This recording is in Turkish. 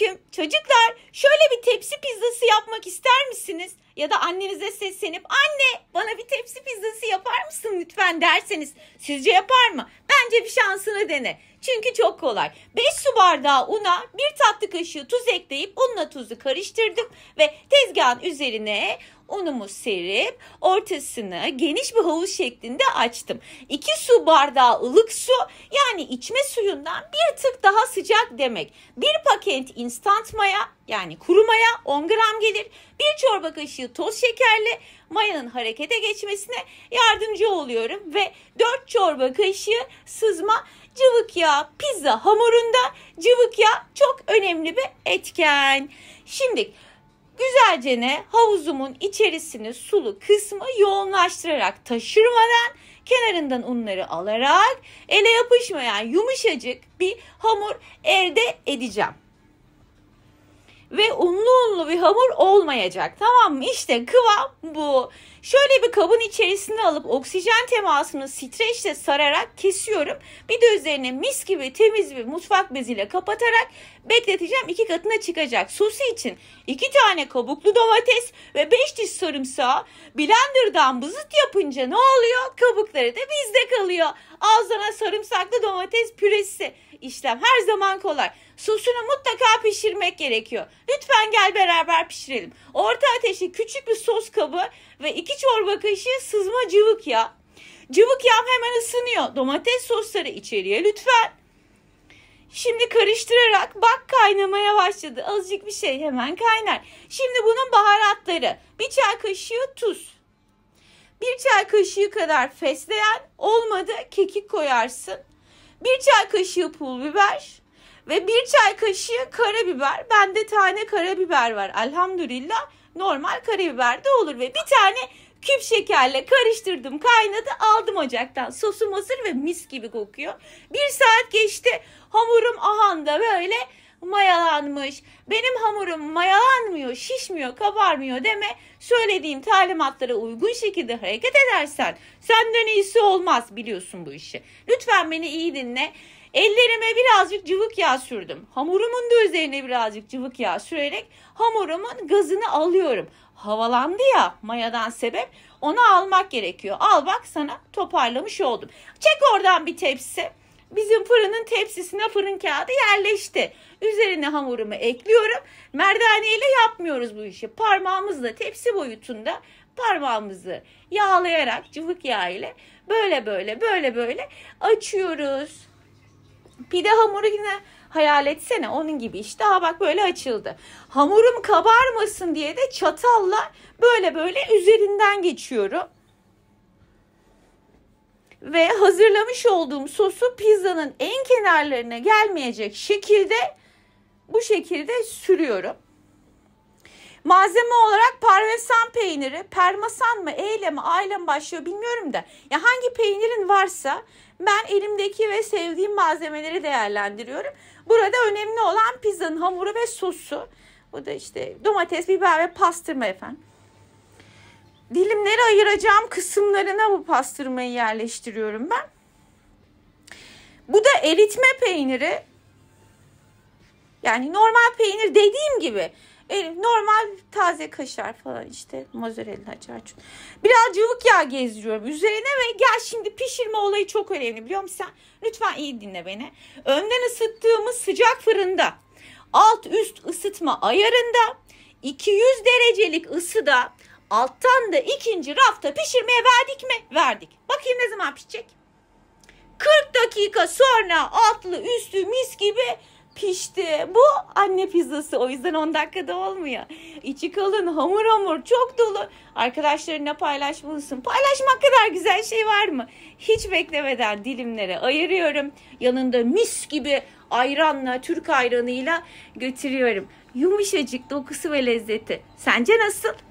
Selamünaleyküm. Çocuklar, şöyle bir tepsi pizzası yapmak ister misiniz? Ya da annenize seslenip anne bana bir tepsi pizzası yapar mısın lütfen derseniz sizce yapar mı? Bence bir şansını dene. Çünkü çok kolay. 5 su bardağı una, 1 tatlı kaşığı tuz ekleyip unla tuzu karıştırdık ve tezgahın üzerine unumu serip ortasını geniş bir havuz şeklinde açtım. 2 su bardağı ılık su yani içme suyundan bir tık daha sıcak demek. Bir paket instant maya yani kuru maya 10 gram gelir. Bir çorba kaşığı toz şekerle mayanın harekete geçmesine yardımcı oluyorum ve 4 çorba kaşığı sızma cıvık yağ pizza hamurunda cıvık yağ çok önemli bir etken. Şimdi Güzelce ne? Havuzumun içerisini sulu kısmı yoğunlaştırarak taşırmadan kenarından unları alarak ele yapışmayan yumuşacık bir hamur elde edeceğim ve unlu unlu bir hamur olmayacak. Tamam mı? İşte kıvam bu. Şöyle bir kabın içerisinde alıp oksijen temasını streçle sararak kesiyorum. Bir de üzerine mis gibi temiz bir mutfak beziyle kapatarak bekleteceğim. İki katına çıkacak. Sosu için iki tane kabuklu domates ve beş diş sarımsağı blenderdan bızıt yapınca ne oluyor? Kabukları da bizde kalıyor. Ağzına sarımsaklı domates püresi. İşlem her zaman kolay. Sosunu mutlaka pişirmek gerekiyor. Lütfen gel beraber pişirelim. Orta ateşi, küçük bir sos kabı ve iki çorba kaşığı sızma cıvık yağ. Cıvık yağ hemen ısınıyor. Domates sosları içeriye lütfen. Şimdi karıştırarak bak kaynamaya başladı. Azıcık bir şey hemen kaynar. Şimdi bunun baharatları. Bir çay kaşığı tuz. Bir çay kaşığı kadar fesleğen olmadı kekik koyarsın. Bir çay kaşığı pul biber. Ve bir çay kaşığı karabiber. Bende tane karabiber var. Elhamdülillah normal karabiber de olur. Ve bir tane küp şekerle karıştırdım kaynadı aldım ocaktan. Sosum hazır ve mis gibi kokuyor. Bir saat geçti hamurum ahanda böyle mayalanmış, benim hamurum mayalanmıyor, şişmiyor, kabarmıyor deme. Söylediğim talimatlara uygun şekilde hareket edersen senden iyisi olmaz biliyorsun bu işi. Lütfen beni iyi dinle. Ellerime birazcık cıvık yağ sürdüm. Hamurumun da üzerine birazcık cıvık yağ sürerek hamurumun gazını alıyorum. Havalandı ya mayadan sebep. Onu almak gerekiyor. Al bak sana toparlamış oldum. Çek oradan bir tepsi. Bizim fırının tepsisine fırın kağıdı yerleşti. Üzerine hamurumu ekliyorum. Merdaneyle yapmıyoruz bu işi. Parmağımızla tepsi boyutunda parmağımızı yağlayarak cıvık yağ ile böyle böyle böyle böyle açıyoruz. Pide hamuru yine hayal etsene onun gibi işte ha bak böyle açıldı. Hamurum kabarmasın diye de çatalla böyle böyle üzerinden geçiyorum ve hazırlamış olduğum sosu pizzanın en kenarlarına gelmeyecek şekilde bu şekilde sürüyorum. Malzeme olarak parmesan peyniri, parmesan mı, eyle mi, aile mi başlıyor bilmiyorum da. Ya hangi peynirin varsa ben elimdeki ve sevdiğim malzemeleri değerlendiriyorum. Burada önemli olan pizzanın hamuru ve sosu. Bu da işte domates, biber ve pastırma efendim dilimleri ayıracağım kısımlarına bu pastırmayı yerleştiriyorum ben. Bu da eritme peyniri. Yani normal peynir dediğim gibi e, normal taze kaşar falan işte mozzarella çarçur. Biraz cıvık yağ gezdiriyorum üzerine ve gel şimdi pişirme olayı çok önemli biliyor musun sen? Lütfen iyi dinle beni. Önden ısıttığımız sıcak fırında alt üst ısıtma ayarında 200 derecelik ısıda Alttan da ikinci rafta pişirmeye verdik mi? Verdik. Bakayım ne zaman pişecek? 40 dakika sonra altlı üstü mis gibi pişti. Bu anne pizzası o yüzden 10 dakikada olmuyor. İçi kalın, hamur hamur, çok dolu. Arkadaşlarına paylaşmalısın. Paylaşmak kadar güzel şey var mı? Hiç beklemeden dilimlere ayırıyorum. Yanında mis gibi ayranla, Türk ayranıyla götürüyorum. Yumuşacık dokusu ve lezzeti. Sence nasıl?